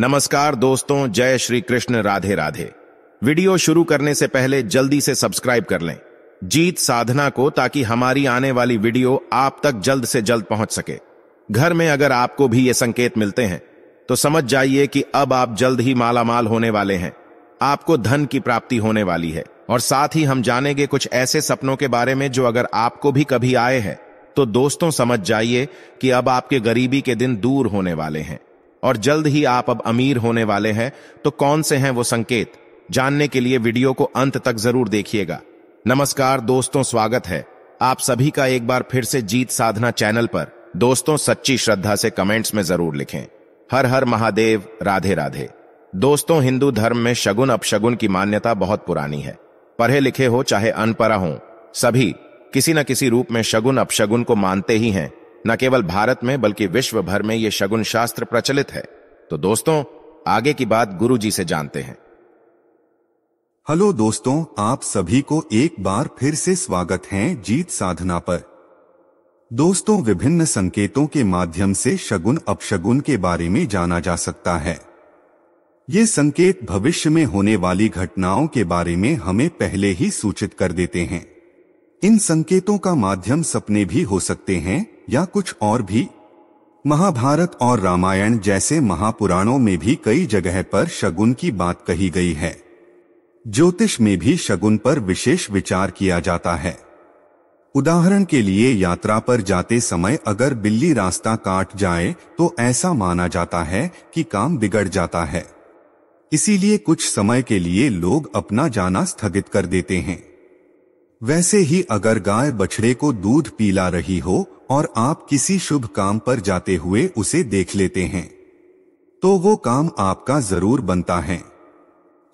नमस्कार दोस्तों जय श्री कृष्ण राधे राधे वीडियो शुरू करने से पहले जल्दी से सब्सक्राइब कर लें जीत साधना को ताकि हमारी आने वाली वीडियो आप तक जल्द से जल्द पहुंच सके घर में अगर आपको भी ये संकेत मिलते हैं तो समझ जाइए कि अब आप जल्द ही मालामाल होने वाले हैं आपको धन की प्राप्ति होने वाली है और साथ ही हम जानेंगे कुछ ऐसे सपनों के बारे में जो अगर आपको भी कभी आए हैं तो दोस्तों समझ जाइए कि अब आपके गरीबी के दिन दूर होने वाले हैं और जल्द ही आप अब अमीर होने वाले हैं तो कौन से हैं वो संकेत जानने के लिए वीडियो को अंत तक जरूर देखिएगा नमस्कार दोस्तों स्वागत है आप सभी का एक बार फिर से जीत साधना चैनल पर दोस्तों सच्ची श्रद्धा से कमेंट्स में जरूर लिखें हर हर महादेव राधे राधे दोस्तों हिंदू धर्म में शगुन अपशगुन की मान्यता बहुत पुरानी है पढ़े लिखे हो चाहे अनपढ़ा हो सभी किसी न किसी रूप में शगुन अपशगुन को मानते ही हैं न केवल भारत में बल्कि विश्व भर में यह शगुन शास्त्र प्रचलित है तो दोस्तों आगे की बात गुरु जी से जानते हैं हेलो दोस्तों आप सभी को एक बार फिर से स्वागत है जीत साधना पर दोस्तों विभिन्न संकेतों के माध्यम से शगुन अपशगुन के बारे में जाना जा सकता है ये संकेत भविष्य में होने वाली घटनाओं के बारे में हमें पहले ही सूचित कर देते हैं इन संकेतों का माध्यम सपने भी हो सकते हैं या कुछ और भी महाभारत और रामायण जैसे महापुराणों में भी कई जगह पर शगुन की बात कही गई है ज्योतिष में भी शगुन पर विशेष विचार किया जाता है उदाहरण के लिए यात्रा पर जाते समय अगर बिल्ली रास्ता काट जाए तो ऐसा माना जाता है कि काम बिगड़ जाता है इसीलिए कुछ समय के लिए लोग अपना जाना स्थगित कर देते हैं वैसे ही अगर गाय बछड़े को दूध पीला रही हो और आप किसी शुभ काम पर जाते हुए उसे देख लेते हैं तो वो काम आपका जरूर बनता है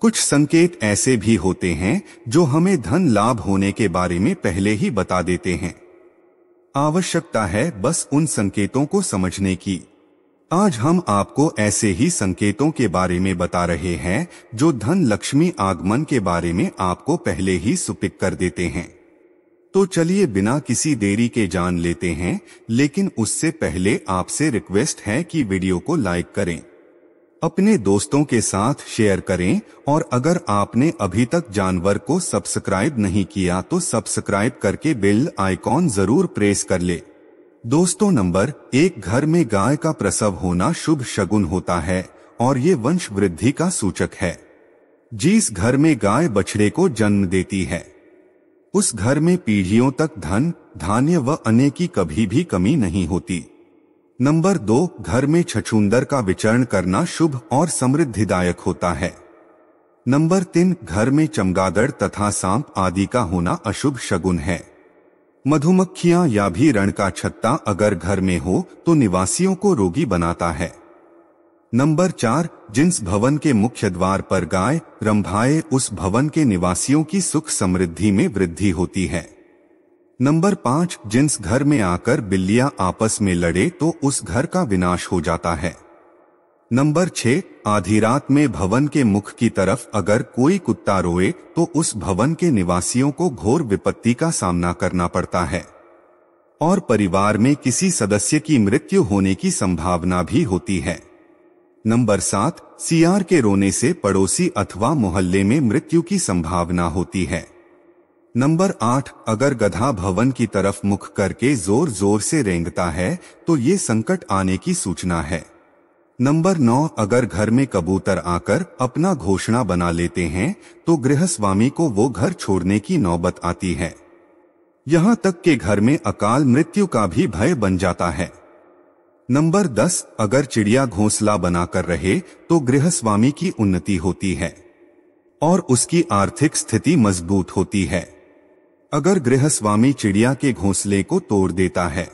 कुछ संकेत ऐसे भी होते हैं जो हमें धन लाभ होने के बारे में पहले ही बता देते हैं आवश्यकता है बस उन संकेतों को समझने की आज हम आपको ऐसे ही संकेतों के बारे में बता रहे हैं जो धन लक्ष्मी आगमन के बारे में आपको पहले ही सुपिक कर देते हैं तो चलिए बिना किसी देरी के जान लेते हैं लेकिन उससे पहले आपसे रिक्वेस्ट है कि वीडियो को लाइक करें अपने दोस्तों के साथ शेयर करें और अगर आपने अभी तक जानवर को सब्सक्राइब नहीं किया तो सब्सक्राइब करके बेल आइकॉन जरूर प्रेस कर ले दोस्तों नंबर एक घर में गाय का प्रसव होना शुभ शगुन होता है और ये वंश वृद्धि का सूचक है जिस घर में गाय बछड़े को जन्म देती है उस घर में पीढ़ियों तक धन धान्य व अन्य की कभी भी कमी नहीं होती नंबर दो घर में छछुंदर का विचरण करना शुभ और समृद्धिदायक होता है नंबर तीन घर में चमगादड़ तथा सांप आदि का होना अशुभ शगुन है मधुमक्खियां या भी रण का छत्ता अगर घर में हो तो निवासियों को रोगी बनाता है नंबर चार जिस भवन के मुख्य द्वार पर गाय रंभाए उस भवन के निवासियों की सुख समृद्धि में वृद्धि होती है नंबर पांच जिन्स घर में आकर बिल्लियां आपस में लड़े तो उस घर का विनाश हो जाता है नंबर छह आधी रात में भवन के मुख की तरफ अगर कोई कुत्ता रोए तो उस भवन के निवासियों को घोर विपत्ति का सामना करना पड़ता है और परिवार में किसी सदस्य की मृत्यु होने की संभावना भी होती है नंबर सात सियार के रोने से पड़ोसी अथवा मोहल्ले में मृत्यु की संभावना होती है नंबर आठ अगर गधा भवन की तरफ मुख करके जोर जोर से रेंगता है तो ये संकट आने की सूचना है नंबर नौ अगर घर में कबूतर आकर अपना घोषणा बना लेते हैं तो गृहस्वामी को वो घर छोड़ने की नौबत आती है यहाँ तक के घर में अकाल मृत्यु का भी भय बन जाता है नंबर दस अगर चिड़िया घोंसला बनाकर रहे तो गृहस्वामी की उन्नति होती है और उसकी आर्थिक स्थिति मजबूत होती है अगर गृहस्वामी चिड़िया के घोंसले को तोड़ देता है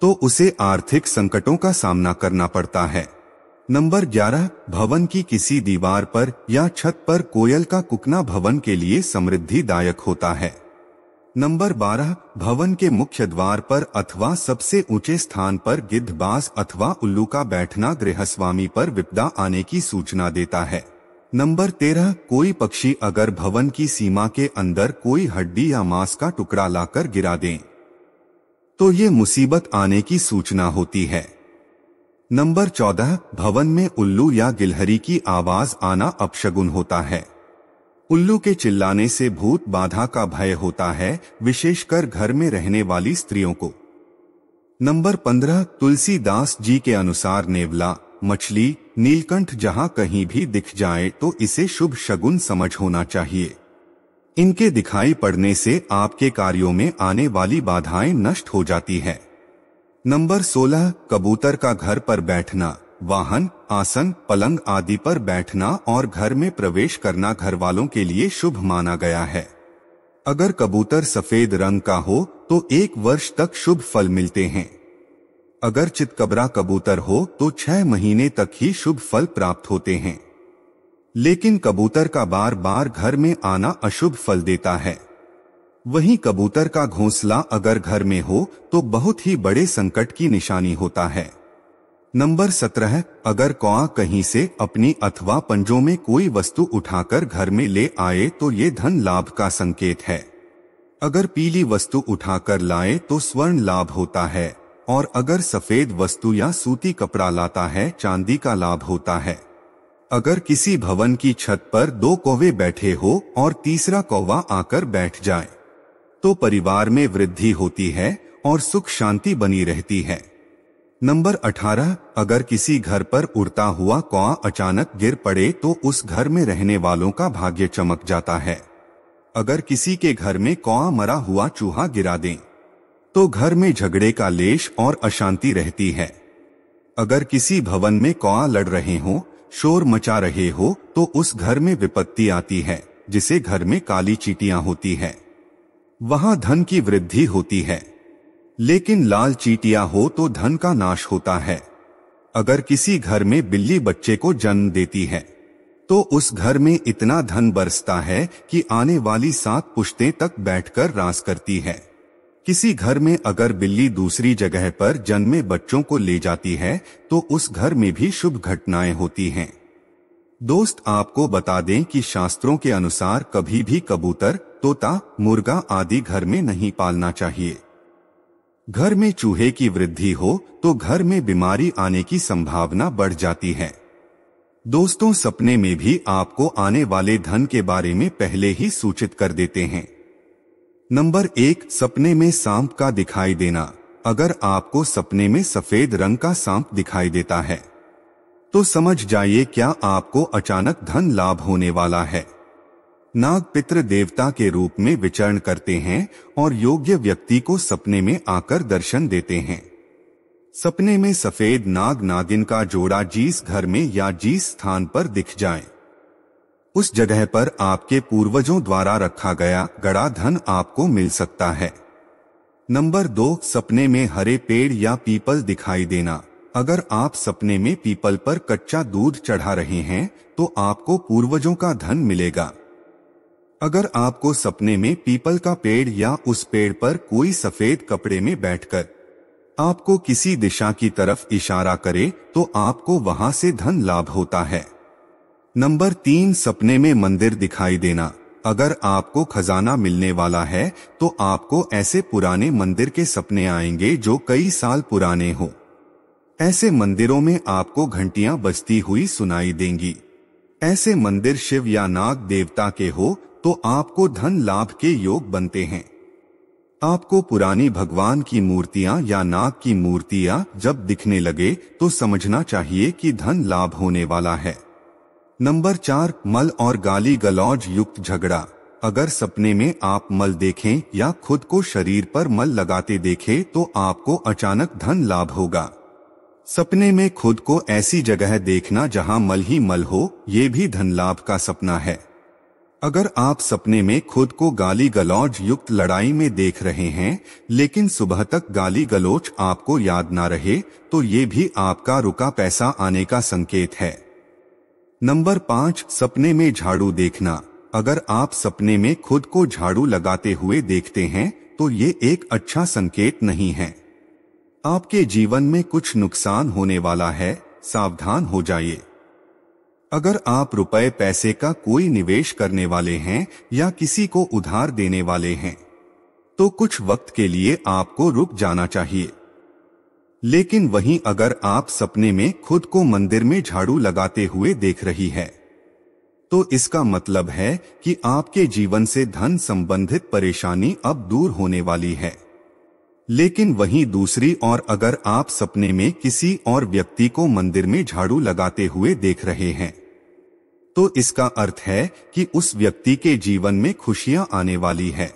तो उसे आर्थिक संकटों का सामना करना पड़ता है नंबर 11 भवन की किसी दीवार पर या छत पर कोयल का कुकना भवन के लिए समृद्धिदायक होता है नंबर 12 भवन के मुख्य द्वार पर अथवा सबसे ऊंचे स्थान पर गिद्धबाज अथवा उल्लू का बैठना गृहस्वामी पर विपदा आने की सूचना देता है नंबर 13 कोई पक्षी अगर भवन की सीमा के अंदर कोई हड्डी या मांस का टुकड़ा लाकर गिरा दें तो ये मुसीबत आने की सूचना होती है नंबर चौदह भवन में उल्लू या गिलहरी की आवाज आना अपशगुन होता है उल्लू के चिल्लाने से भूत बाधा का भय होता है विशेषकर घर में रहने वाली स्त्रियों को नंबर पंद्रह तुलसीदास जी के अनुसार नेवला मछली नीलकंठ जहां कहीं भी दिख जाए तो इसे शुभ शगुन समझ होना चाहिए इनके दिखाई पड़ने से आपके कार्यों में आने वाली बाधाएं नष्ट हो जाती है नंबर 16 कबूतर का घर पर बैठना वाहन आसन पलंग आदि पर बैठना और घर में प्रवेश करना घर वालों के लिए शुभ माना गया है अगर कबूतर सफेद रंग का हो तो एक वर्ष तक शुभ फल मिलते हैं अगर चितकबरा कबूतर हो तो छह महीने तक ही शुभ फल प्राप्त होते हैं लेकिन कबूतर का बार बार घर में आना अशुभ फल देता है वहीं कबूतर का घोंसला अगर घर में हो तो बहुत ही बड़े संकट की निशानी होता है नंबर सत्रह अगर कौआ कहीं से अपनी अथवा पंजों में कोई वस्तु उठाकर घर में ले आए तो ये धन लाभ का संकेत है अगर पीली वस्तु उठाकर लाए तो स्वर्ण लाभ होता है और अगर सफेद वस्तु या सूती कपड़ा लाता है चांदी का लाभ होता है अगर किसी भवन की छत पर दो कौवे बैठे हो और तीसरा कौवा आकर बैठ जाए तो परिवार में वृद्धि होती है और सुख शांति बनी रहती है नंबर 18 अगर किसी घर पर उड़ता हुआ कौआ अचानक गिर पड़े तो उस घर में रहने वालों का भाग्य चमक जाता है अगर किसी के घर में कौआ मरा हुआ चूहा गिरा दें तो घर में झगड़े का लेश और अशांति रहती है अगर किसी भवन में कौआ लड़ रहे हो शोर मचा रहे हो तो उस घर में विपत्ति आती है जिसे घर में काली चीटियां होती है वहां धन की वृद्धि होती है लेकिन लाल चीटिया हो तो धन का नाश होता है अगर किसी घर में बिल्ली बच्चे को जन्म देती है तो उस घर में इतना धन बरसता है कि आने वाली सात पुश्तें तक बैठकर रास करती है किसी घर में अगर बिल्ली दूसरी जगह पर जन्मे बच्चों को ले जाती है तो उस घर में भी शुभ घटनाएं होती हैं दोस्त आपको बता दें कि शास्त्रों के अनुसार कभी भी कबूतर तोता मुर्गा आदि घर में नहीं पालना चाहिए घर में चूहे की वृद्धि हो तो घर में बीमारी आने की संभावना बढ़ जाती है दोस्तों सपने में भी आपको आने वाले धन के बारे में पहले ही सूचित कर देते हैं नंबर एक सपने में सांप का दिखाई देना अगर आपको सपने में सफेद रंग का सांप दिखाई देता है तो समझ जाइए क्या आपको अचानक धन लाभ होने वाला है नाग पितृ देवता के रूप में विचरण करते हैं और योग्य व्यक्ति को सपने में आकर दर्शन देते हैं सपने में सफेद नाग नागिन का जोड़ा जिस घर में या जिस स्थान पर दिख जाए उस जगह पर आपके पूर्वजों द्वारा रखा गया गड़ा धन आपको मिल सकता है नंबर दो सपने में हरे पेड़ या पीपल दिखाई देना अगर आप सपने में पीपल पर कच्चा दूध चढ़ा रहे हैं तो आपको पूर्वजों का धन मिलेगा अगर आपको सपने में पीपल का पेड़ या उस पेड़ पर कोई सफेद कपड़े में बैठकर आपको किसी दिशा की तरफ इशारा करे तो आपको वहां से धन लाभ होता है नंबर तीन सपने में मंदिर दिखाई देना अगर आपको खजाना मिलने वाला है तो आपको ऐसे पुराने मंदिर के सपने आएंगे जो कई साल पुराने हो ऐसे मंदिरों में आपको घंटियां बजती हुई सुनाई देंगी ऐसे मंदिर शिव या नाग देवता के हो तो आपको धन लाभ के योग बनते हैं आपको पुरानी भगवान की मूर्तियां या नाग की मूर्तियां जब दिखने लगे तो समझना चाहिए कि धन लाभ होने वाला है नंबर चार मल और गाली गलौज युक्त झगड़ा अगर सपने में आप मल देखें या खुद को शरीर पर मल लगाते देखें तो आपको अचानक धन लाभ होगा सपने में खुद को ऐसी जगह देखना जहां मल ही मल हो ये भी धन लाभ का सपना है अगर आप सपने में खुद को गाली गलौज युक्त लड़ाई में देख रहे हैं लेकिन सुबह तक गाली गलौज आपको याद ना रहे तो ये भी आपका रुका पैसा आने का संकेत है नंबर पाँच सपने में झाड़ू देखना अगर आप सपने में खुद को झाड़ू लगाते हुए देखते हैं तो ये एक अच्छा संकेत नहीं है आपके जीवन में कुछ नुकसान होने वाला है सावधान हो जाइए अगर आप रुपए पैसे का कोई निवेश करने वाले हैं या किसी को उधार देने वाले हैं तो कुछ वक्त के लिए आपको रुक जाना चाहिए लेकिन वहीं अगर आप सपने में खुद को मंदिर में झाड़ू लगाते हुए देख रही है तो इसका मतलब है कि आपके जीवन से धन संबंधित परेशानी अब दूर होने वाली है लेकिन वहीं दूसरी ओर अगर आप सपने में किसी और व्यक्ति को मंदिर में झाड़ू लगाते हुए देख रहे हैं तो इसका अर्थ है कि उस व्यक्ति के जीवन में खुशियां आने वाली है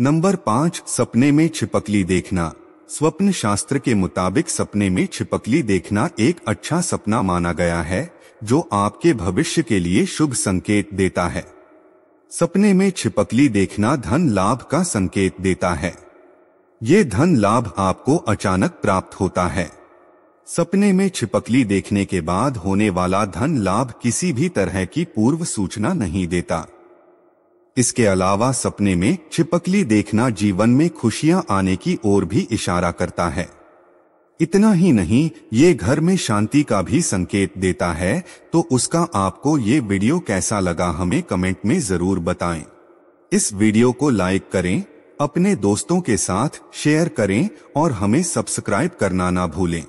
नंबर पांच सपने में छिपकली देखना स्वप्न शास्त्र के मुताबिक सपने में छिपकली देखना एक अच्छा सपना माना गया है जो आपके भविष्य के लिए शुभ संकेत देता है सपने में छिपकली देखना धन लाभ का संकेत देता है ये धन लाभ आपको अचानक प्राप्त होता है सपने में छिपकली देखने के बाद होने वाला धन लाभ किसी भी तरह की पूर्व सूचना नहीं देता इसके अलावा सपने में छिपकली देखना जीवन में खुशियां आने की ओर भी इशारा करता है इतना ही नहीं ये घर में शांति का भी संकेत देता है तो उसका आपको ये वीडियो कैसा लगा हमें कमेंट में जरूर बताएं इस वीडियो को लाइक करें अपने दोस्तों के साथ शेयर करें और हमें सब्सक्राइब करना ना भूलें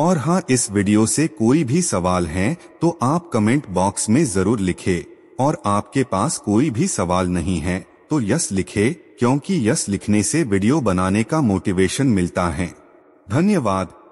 और हाँ इस वीडियो से कोई भी सवाल है तो आप कमेंट बॉक्स में जरूर लिखे और आपके पास कोई भी सवाल नहीं है तो यस लिखे क्योंकि यस लिखने से वीडियो बनाने का मोटिवेशन मिलता है धन्यवाद